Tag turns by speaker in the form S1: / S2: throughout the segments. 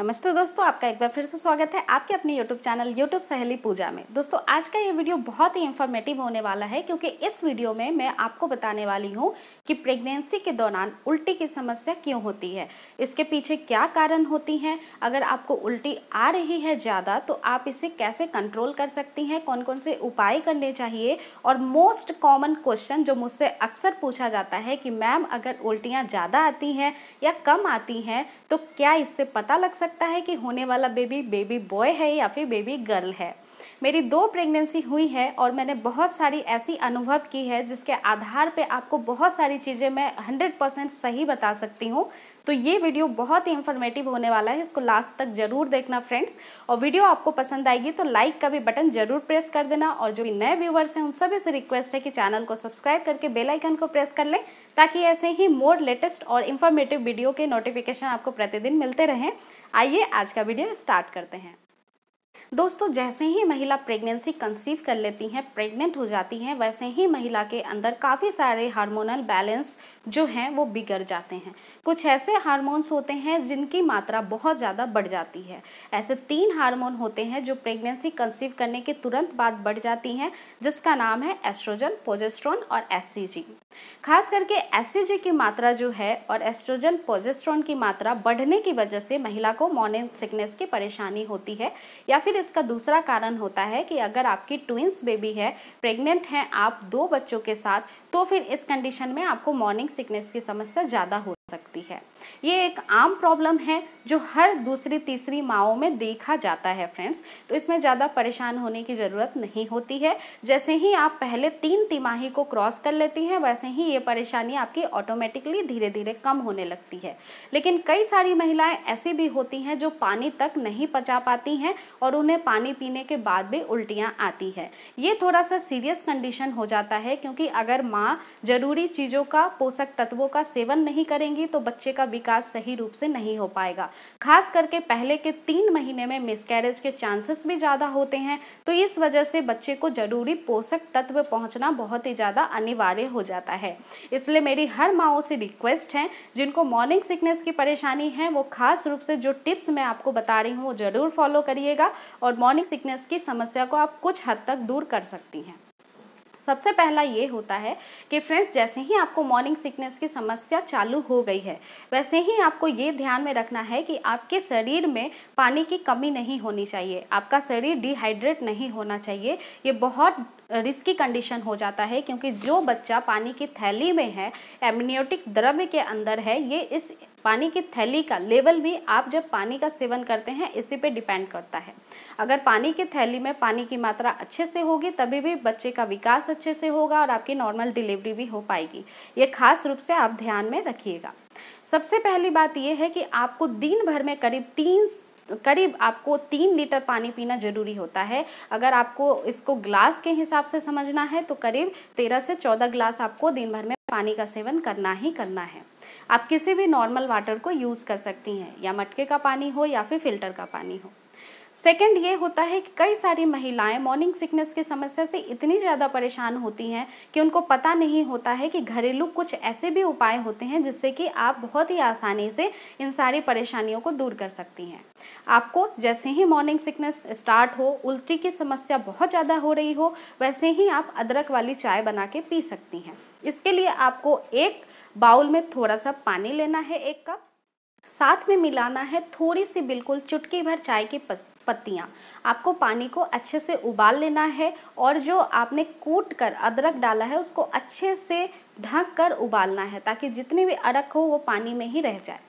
S1: नमस्ते दोस्तों आपका एक बार फिर से स्वागत है आपके अपने YouTube चैनल YouTube सहेली पूजा में दोस्तों आज का ये वीडियो बहुत ही इन्फॉर्मेटिव होने वाला है क्योंकि इस वीडियो में मैं आपको बताने वाली हूँ कि प्रेगनेंसी के दौरान उल्टी की समस्या क्यों होती है इसके पीछे क्या कारण होती हैं अगर आपको उल्टी आ रही है ज़्यादा तो आप इसे कैसे कंट्रोल कर सकती हैं कौन कौन से उपाय करने चाहिए और मोस्ट कॉमन क्वेश्चन जो मुझसे अक्सर पूछा जाता है कि मैम अगर उल्टियाँ ज़्यादा आती हैं या कम आती हैं तो क्या इससे पता लग सकता है कि होने वाला बेबी बेबी बॉय है या फिर बेबी गर्ल है मेरी दो प्रेगनेंसी हुई है और मैंने बहुत सारी ऐसी अनुभव की है जिसके आधार पे आपको बहुत सारी चीज़ें मैं हंड्रेड परसेंट सही बता सकती हूँ तो ये वीडियो बहुत ही इन्फॉर्मेटिव होने वाला है इसको लास्ट तक जरूर देखना फ्रेंड्स और वीडियो आपको पसंद आएगी तो लाइक का भी बटन जरूर प्रेस कर देना और जो भी नए व्यूवर्स हैं उन सभी से रिक्वेस्ट है कि चैनल को सब्सक्राइब करके बेल आइकन को प्रेस कर लें ताकि ऐसे ही मोर लेटेस्ट और इन्फॉर्मेटिव वीडियो के नोटिफिकेशन आपको प्रतिदिन मिलते रहें आइए आज का वीडियो स्टार्ट करते हैं दोस्तों जैसे ही महिला प्रेगनेंसी कंसीव कर लेती हैं प्रेग्नेंट हो जाती हैं वैसे ही महिला के अंदर काफ़ी सारे हार्मोनल बैलेंस जो हैं वो बिगड़ जाते हैं कुछ ऐसे हार्मोन्स होते हैं जिनकी मात्रा बहुत ज़्यादा बढ़ जाती है ऐसे तीन हार्मोन होते हैं जो प्रेगनेंसी कंसीव करने के तुरंत बाद बढ़ जाती हैं जिसका नाम है एस्ट्रोजन पोजेस्ट्रॉन और एस खास करके एस की मात्रा जो है और एस्ट्रोजन पोजेस्ट्रॉन की मात्रा बढ़ने की वजह से महिला को मॉर्निंग सिकनेस की परेशानी होती है या फिर इसका दूसरा कारण होता है कि अगर आपकी ट्विंस बेबी है प्रेग्नेंट हैं आप दो बच्चों के साथ तो फिर इस कंडीशन में आपको मॉर्निंग सिकनेस की समस्या ज़्यादा होती सकती है ये एक आम प्रॉब्लम है जो हर दूसरी तीसरी माओ में देखा जाता है फ्रेंड्स तो इसमें ज़्यादा परेशान होने की ज़रूरत नहीं होती है जैसे ही आप पहले तीन तिमाही को क्रॉस कर लेती हैं वैसे ही ये परेशानी आपकी ऑटोमेटिकली धीरे धीरे कम होने लगती है लेकिन कई सारी महिलाएं ऐसी भी होती हैं जो पानी तक नहीं पचा पाती हैं और उन्हें पानी पीने के बाद भी उल्टियाँ आती है ये थोड़ा सा सीरियस कंडीशन हो जाता है क्योंकि अगर माँ ज़रूरी चीज़ों का पोषक तत्वों का सेवन नहीं करेंगी रहेंगी तो बच्चे का विकास सही रूप से नहीं हो पाएगा खास करके पहले के तीन महीने में मिसकैरेज के चांसेस भी ज़्यादा होते हैं तो इस वजह से बच्चे को जरूरी पोषक तत्व पहुँचना बहुत ही ज़्यादा अनिवार्य हो जाता है इसलिए मेरी हर माओ से रिक्वेस्ट है जिनको मॉर्निंग सिकनेस की परेशानी है वो खास रूप से जो टिप्स मैं आपको बता रही हूँ वो ज़रूर फॉलो करिएगा और मॉर्निंग सिकनेस की समस्या को आप कुछ हद तक दूर कर सकती हैं सबसे पहला ये होता है कि फ्रेंड्स जैसे ही आपको मॉर्निंग सिकनेस की समस्या चालू हो गई है वैसे ही आपको ये ध्यान में रखना है कि आपके शरीर में पानी की कमी नहीं होनी चाहिए आपका शरीर डिहाइड्रेट नहीं होना चाहिए ये बहुत रिस्की कंडीशन हो जाता है क्योंकि जो बच्चा पानी की थैली में है एमनियोटिक द्रव्य के अंदर है ये इस पानी की थैली का लेवल भी आप जब पानी का सेवन करते हैं इसी पे डिपेंड करता है अगर पानी की थैली में पानी की मात्रा अच्छे से होगी तभी भी बच्चे का विकास अच्छे से होगा और आपकी नॉर्मल डिलीवरी भी हो पाएगी ये खास रूप से आप ध्यान में रखिएगा सबसे पहली बात यह है कि आपको दिन भर में करीब तीन करीब आपको तीन लीटर पानी पीना जरूरी होता है अगर आपको इसको ग्लास के हिसाब से समझना है तो करीब तेरह से चौदह ग्लास आपको दिन भर में पानी का सेवन करना ही करना है आप किसी भी नॉर्मल वाटर को यूज़ कर सकती हैं या मटके का पानी हो या फिर फिल्टर का पानी हो सेकंड ये होता है कि कई सारी महिलाएं मॉर्निंग सिकनेस की समस्या से इतनी ज़्यादा परेशान होती हैं कि उनको पता नहीं होता है कि घरेलू कुछ ऐसे भी उपाय होते हैं जिससे कि आप बहुत ही आसानी से इन सारी परेशानियों को दूर कर सकती हैं आपको जैसे ही मॉर्निंग सिकनेस स्टार्ट हो उल्टी की समस्या बहुत ज़्यादा हो रही हो वैसे ही आप अदरक वाली चाय बना के पी सकती हैं इसके लिए आपको एक बाउल में थोड़ा सा पानी लेना है एक कप साथ में मिलाना है थोड़ी सी बिल्कुल चुटकी भर चाय की पत्तियाँ आपको पानी को अच्छे से उबाल लेना है और जो आपने कूट कर अदरक डाला है उसको अच्छे से ढक कर उबालना है ताकि जितनी भी अरक हो वो पानी में ही रह जाए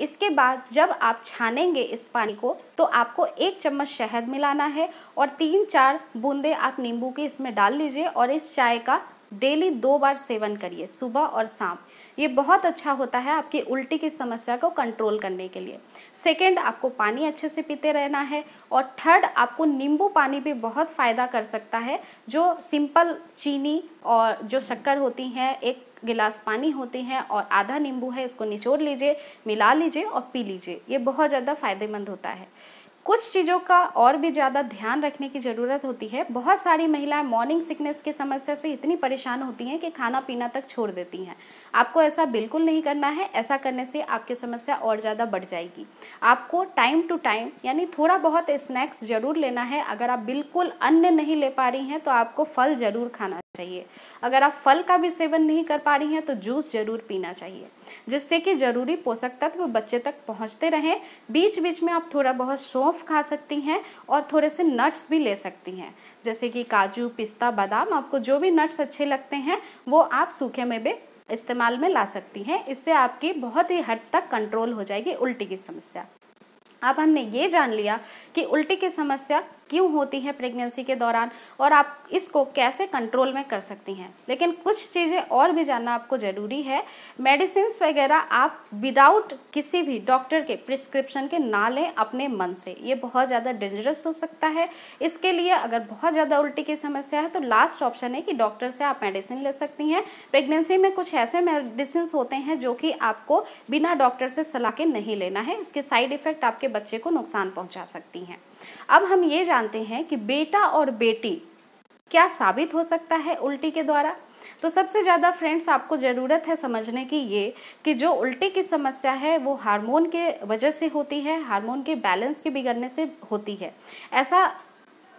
S1: इसके बाद जब आप छानेंगे इस पानी को तो आपको एक चम्मच शहद मिलाना है और तीन चार बूंदे आप नींबू के इसमें डाल लीजिए और इस चाय का डेली दो बार सेवन करिए सुबह और शाम ये बहुत अच्छा होता है आपकी उल्टी की समस्या को कंट्रोल करने के लिए सेकंड आपको पानी अच्छे से पीते रहना है और थर्ड आपको नींबू पानी भी बहुत फ़ायदा कर सकता है जो सिंपल चीनी और जो शक्कर होती हैं एक गिलास पानी होती हैं और आधा नींबू है इसको निचोड़ लीजिए मिला लीजिए और पी लीजिए ये बहुत ज़्यादा फ़ायदेमंद होता है कुछ चीज़ों का और भी ज़्यादा ध्यान रखने की ज़रूरत होती है बहुत सारी महिलाएं मॉर्निंग सिकनेस की समस्या से इतनी परेशान होती हैं कि खाना पीना तक छोड़ देती हैं आपको ऐसा बिल्कुल नहीं करना है ऐसा करने से आपकी समस्या और ज़्यादा बढ़ जाएगी आपको टाइम टू टाइम यानी थोड़ा बहुत स्नैक्स ज़रूर लेना है अगर आप बिल्कुल अन्य नहीं ले पा रही हैं तो आपको फल ज़रूर खाना चाहिए अगर आप फल का भी सेवन नहीं कर पा रही हैं तो जूस ज़रूर पीना चाहिए जिससे कि ज़रूरी पोषक तत्व बच्चे तक पहुंचते रहें बीच बीच में आप थोड़ा बहुत सौंफ खा सकती हैं और थोड़े से नट्स भी ले सकती हैं जैसे कि काजू पिस्ता बादाम आपको जो भी नट्स अच्छे लगते हैं वो आप सूखे में भी इस्तेमाल में ला सकती हैं इससे आपकी बहुत ही हद तक कंट्रोल हो जाएगी उल्टी की समस्या अब हमने ये जान लिया कि उल्टी की समस्या क्यों होती हैं प्रेगनेंसी के दौरान और आप इसको कैसे कंट्रोल में कर सकती हैं लेकिन कुछ चीज़ें और भी जानना आपको ज़रूरी है मेडिसिन वगैरह आप विदाउट किसी भी डॉक्टर के प्रिस्क्रिप्शन के ना लें अपने मन से ये बहुत ज़्यादा डेंजरस हो सकता है इसके लिए अगर बहुत ज़्यादा उल्टी की समस्या है तो लास्ट ऑप्शन है कि डॉक्टर से आप मेडिसिन ले सकती हैं प्रेगनेंसी में कुछ ऐसे मेडिसिन होते हैं जो कि आपको बिना डॉक्टर से सलाह के नहीं लेना है इसके साइड इफ़ेक्ट आपके बच्चे को नुकसान पहुँचा सकती हैं अब हम ये जानते हैं कि बेटा और बेटी क्या साबित हो सकता है उल्टी के द्वारा तो सबसे ज़्यादा फ्रेंड्स आपको ज़रूरत है समझने की ये कि जो उल्टी की समस्या है वो हार्मोन के वजह से होती है हार्मोन के बैलेंस के बिगड़ने से होती है ऐसा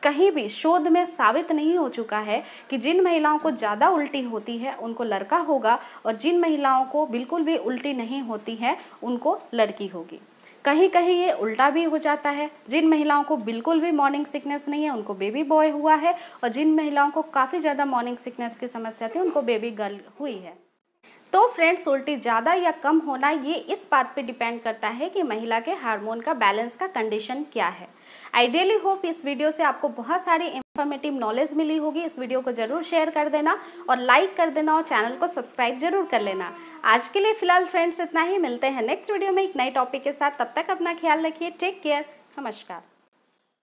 S1: कहीं भी शोध में साबित नहीं हो चुका है कि जिन महिलाओं को ज़्यादा उल्टी होती है उनको लड़का होगा और जिन महिलाओं को बिल्कुल भी उल्टी नहीं होती है उनको लड़की होगी कहीं कहीं ये उल्टा भी हो जाता है जिन महिलाओं को बिल्कुल भी मॉर्निंग सिकनेस नहीं है उनको बेबी बॉय हुआ है और जिन महिलाओं को काफ़ी ज़्यादा मॉर्निंग सिकनेस की समस्या थी उनको बेबी गर्ल हुई है तो फ्रेंड्स उल्टी ज़्यादा या कम होना ये इस बात पे डिपेंड करता है कि महिला के हार्मोन का बैलेंस का कंडीशन क्या है आइडियली होप इस वीडियो से आपको बहुत सारी इन्फॉर्मेटिव नॉलेज मिली होगी इस वीडियो को जरूर शेयर कर देना और लाइक कर देना और चैनल को सब्सक्राइब जरूर कर लेना आज के लिए फिलहाल फ्रेंड्स इतना ही मिलते हैं नेक्स्ट वीडियो में एक नए टॉपिक के साथ तब तक अपना ख्याल रखिए टेक केयर नमस्कार